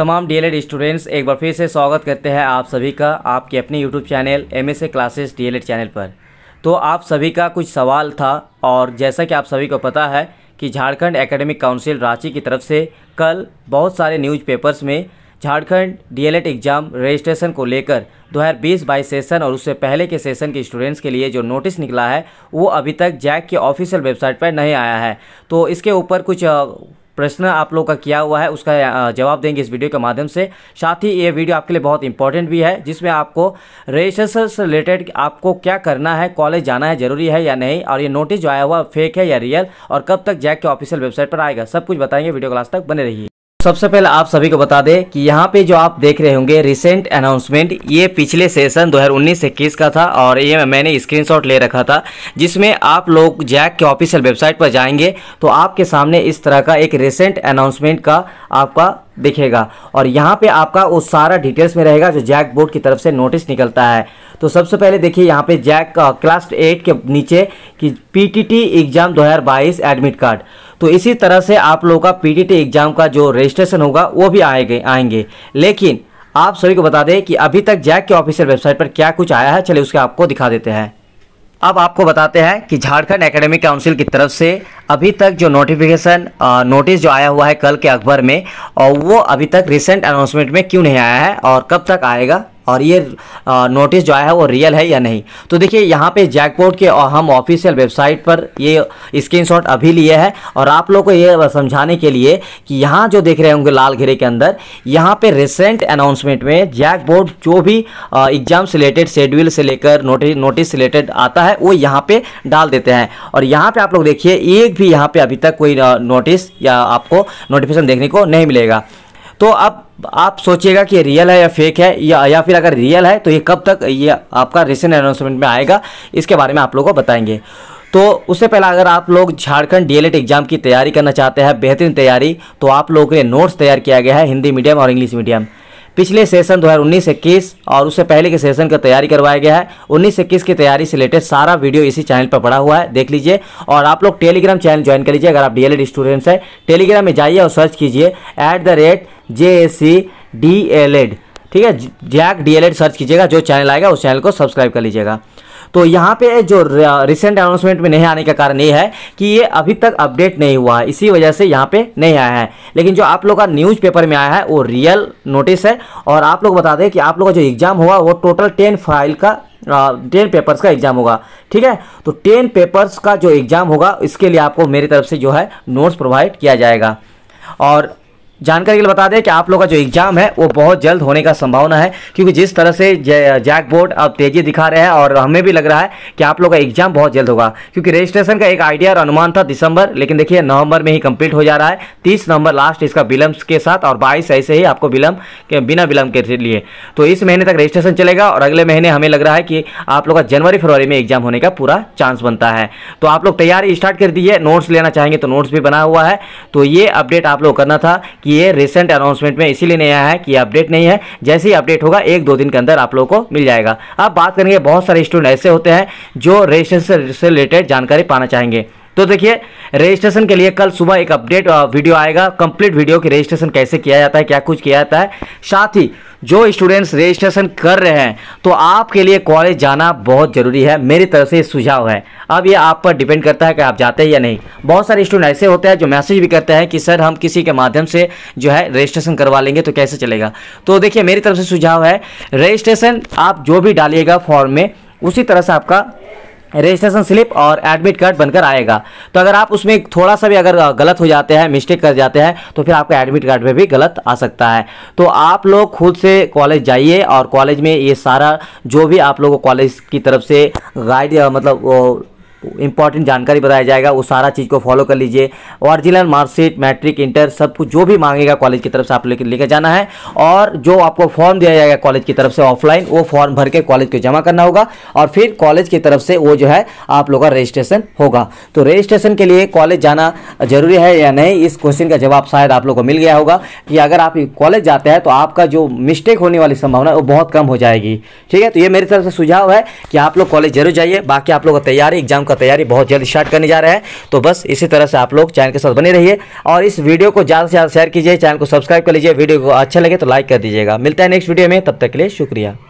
तमाम DElEd students एक बार फिर से स्वागत करते हैं आप सभी का आपके अपने YouTube channel M S A classes DElEd channel पर तो आप सभी का कुछ सवाल था और जैसा कि आप सभी को पता है कि झारखंड एकेडमिक काउंसिल रांची की तरफ से कल बहुत सारे न्यूज़पेपर्स में झारखंड डीएलएड एग्ज़ाम रजिस्ट्रेशन को लेकर बीस बाईस सेशन और उससे पहले के सेशन के स्टूडेंट्स के लिए जो नोटिस निकला है वो अभी तक जैक के ऑफिशियल वेबसाइट पर नहीं आया है तो इसके ऊपर कुछ प्रश्न आप लोग का किया हुआ है उसका जवाब देंगे इस वीडियो के माध्यम से साथ ही ये वीडियो आपके लिए बहुत इंपॉर्टेंट भी है जिसमें आपको रजिस्ट्रेशन से रिलेटेड आपको क्या करना है कॉलेज जाना है ज़रूरी है या नहीं और ये नोटिस जो आया हुआ फेक है या रियल और कब तक जैक के ऑफिशियल वेबसाइट पर आएगा सब कुछ बताएंगे वीडियो क्लास तक बने रहिए सबसे पहले आप सभी को बता दें कि यहाँ पे जो आप देख रहे होंगे रिसेंट अनाउंसमेंट ये पिछले सेशन 2019 इक्कीस का था और ये मैंने स्क्रीनशॉट ले रखा था जिसमें आप लोग जैक के ऑफिशियल वेबसाइट पर जाएंगे तो आपके सामने इस तरह का एक रिसेंट अनाउंसमेंट का आपका दिखेगा और यहाँ पे आपका वो सारा डिटेल्स में रहेगा जो जैक बोर्ड की तरफ से नोटिस निकलता है तो सबसे पहले देखिए यहाँ पे जैक क्लास एट के नीचे कि पी एग्ज़ाम दो एडमिट कार्ड तो इसी तरह से आप लोगों का पीटीटी एग्जाम का जो रजिस्ट्रेशन होगा वो भी आएंगे आएंगे लेकिन आप सभी को बता दें कि अभी तक जैक के ऑफिशियल वेबसाइट पर क्या कुछ आया है चले उसके आपको दिखा देते हैं अब आपको बताते हैं कि झारखंड एकेडमिक काउंसिल की तरफ से अभी तक जो नोटिफिकेशन नोटिस जो आया हुआ है कल के अखबार में और वो अभी तक रिसेंट अनाउंसमेंट में क्यों नहीं आया है और कब तक आएगा और ये नोटिस जो आया है वो रियल है या नहीं तो देखिए यहाँ पे जैकपोर्ट के हम ऑफिशियल वेबसाइट पर ये स्क्रीनशॉट अभी लिए है और आप लोग को ये समझाने के लिए कि यहाँ जो देख रहे होंगे लाल घेरे के अंदर यहाँ पे रिसेंट अनाउंसमेंट में जैकबोर्ड जो भी एग्जाम से रिलेटेड शेड्यूल से लेकर नोटिस नोटिस रिलेटेड आता है वो यहाँ पर डाल देते हैं और यहाँ पर आप लोग देखिए एक भी यहाँ पर अभी तक कोई नोटिस या आपको नोटिफिकेशन देखने को नहीं मिलेगा तो अब आप सोचिएगा कि रियल है या फेक है या या फिर अगर रियल है तो ये कब तक ये आपका रिसेंट अनाउंसमेंट में आएगा इसके बारे में आप लोगों को बताएंगे तो उससे पहले अगर आप लोग झारखंड डीएलएड एग्जाम की तैयारी करना चाहते हैं बेहतरीन तैयारी तो आप लोगों के लिए नोट्स तैयार किया गया है हिंदी मीडियम और इंग्लिश मीडियम पिछले सेशन दो उन्नीस इक्कीस और उससे पहले के सेशन का तैयारी करवाया गया है उन्नीस इक्कीस की तैयारी से रिलेटेड सारा वीडियो इसी चैनल पर पड़ा हुआ है देख लीजिए और आप लोग टेलीग्राम चैनल ज्वाइन कर लीजिए अगर आप डीएलएड स्टूडेंट्स हैं टेलीग्राम में जाइए और सर्च कीजिए at the rate J S C D L ed ठीक है JAC D L ed search कीजिएगा जो चैनल आएगा उस चैनल को सब्सक्राइब कर लीजिएगा तो यहाँ पे जो रिसेंट अनाउंसमेंट में नहीं आने का कारण ये है कि ये अभी तक अपडेट नहीं हुआ है इसी वजह से यहाँ पे नहीं आया है लेकिन जो आप लोग का न्यूज़पेपर में आया है वो रियल नोटिस है और आप लोग बता दें कि आप लोग का जो एग्ज़ाम होगा वो टोटल टेन फाइल का टेन पेपर्स का एग्ज़ाम होगा ठीक है तो टेन पेपर्स का जो एग्ज़ाम होगा इसके लिए आपको मेरी तरफ से जो है नोट्स प्रोवाइड किया जाएगा और जानकारी के लिए बता दें कि आप लोग का जो एग्जाम है वो बहुत जल्द होने का संभावना है क्योंकि जिस तरह से जैक बोर्ड अब तेजी दिखा रहे हैं और हमें भी लग रहा है कि आप लोग का एग्जाम बहुत जल्द होगा क्योंकि रजिस्ट्रेशन का एक आइडिया और अनुमान था दिसंबर लेकिन देखिए नवंबर में ही कंप्लीट हो जा रहा है तीस नवंबर लास्ट इसका विलम्ब के साथ और बाईस ऐसे ही आपको विलम्ब बिना विलम्ब के लिए तो इस महीने तक रजिस्ट्रेशन चलेगा और अगले महीने हमें लग रहा है कि आप लोग का जनवरी फरवरी में एग्जाम होने का पूरा चांस बनता है तो आप लोग तैयारी स्टार्ट कर दीजिए नोट्स लेना चाहेंगे तो नोट्स भी बना हुआ है तो ये अपडेट आप लोग करना था कि की है रिसेंट अनाउंसमेंट में इसीलिए नहीं आया है कि अपडेट नहीं है जैसे ही अपडेट होगा एक दो दिन के अंदर आप लोगों को मिल जाएगा अब बात करेंगे बहुत सारे स्टूडेंट ऐसे होते हैं जो रजिस्ट्रेशन से रिलेटेड जानकारी पाना चाहेंगे तो देखिए रजिस्ट्रेशन के लिए कल सुबह एक अपडेट वीडियो आएगा कंप्लीट वीडियो की रजिस्ट्रेशन कैसे किया जाता है क्या कुछ किया जाता है साथ ही जो स्टूडेंट्स रजिस्ट्रेशन कर रहे हैं तो आपके लिए कॉलेज जाना बहुत ज़रूरी है मेरी तरफ से सुझाव है अब ये आप पर डिपेंड करता है कि आप जाते हैं या नहीं बहुत सारे स्टूडेंट ऐसे होते हैं जो मैसेज भी करते हैं कि सर हम किसी के माध्यम से जो है रजिस्ट्रेशन करवा लेंगे तो कैसे चलेगा तो देखिए मेरी तरफ से सुझाव है रजिस्ट्रेशन आप जो भी डालिएगा फॉर्म में उसी तरह से आपका रजिस्ट्रेशन स्लिप और एडमिट कार्ड बनकर आएगा तो अगर आप उसमें थोड़ा सा भी अगर गलत हो जाते हैं मिस्टेक कर जाते हैं तो फिर आपका एडमिट कार्ड में भी गलत आ सकता है तो आप लोग खुद से कॉलेज जाइए और कॉलेज में ये सारा जो भी आप लोगों को कॉलेज की तरफ से गाइड मतलब इंपॉर्टेंट जानकारी बताया जाएगा वो सारा चीज़ को फॉलो कर लीजिए ओरिजिनल मार्कशीट मैट्रिक इंटर सब कुछ जो भी मांगेगा कॉलेज की तरफ से आप लेकर लेकर जाना है और जो आपको फॉर्म दिया जाएगा कॉलेज की तरफ से ऑफलाइन वो फॉर्म भर के कॉलेज को जमा करना होगा और फिर कॉलेज की तरफ से वो जो है आप लोग का रजिस्ट्रेशन होगा तो रजिस्ट्रेशन के लिए कॉलेज जाना जरूरी है या नहीं इस क्वेश्चन का जवाब शायद आप लोग को मिल गया होगा कि अगर आप कॉलेज जाते हैं तो आपका जो मिस्टेक होने वाली संभावना वो बहुत कम हो जाएगी ठीक है तो ये मेरी तरफ से सुझाव है कि आप लोग कॉलेज जरूर जाइए बाकी आप लोग तैयारी एग्जाम का तैयारी बहुत जल्द स्टार्ट करने जा रहा है तो बस इसी तरह से आप लोग चैनल के साथ बने रहिए और इस वीडियो को ज़्यादा से ज़्यादा शेयर कीजिए चैनल को सब्सक्राइब कर लीजिए वीडियो को अच्छा लगे तो लाइक कर दीजिएगा मिलता है नेक्स्ट वीडियो में तब तक के लिए शुक्रिया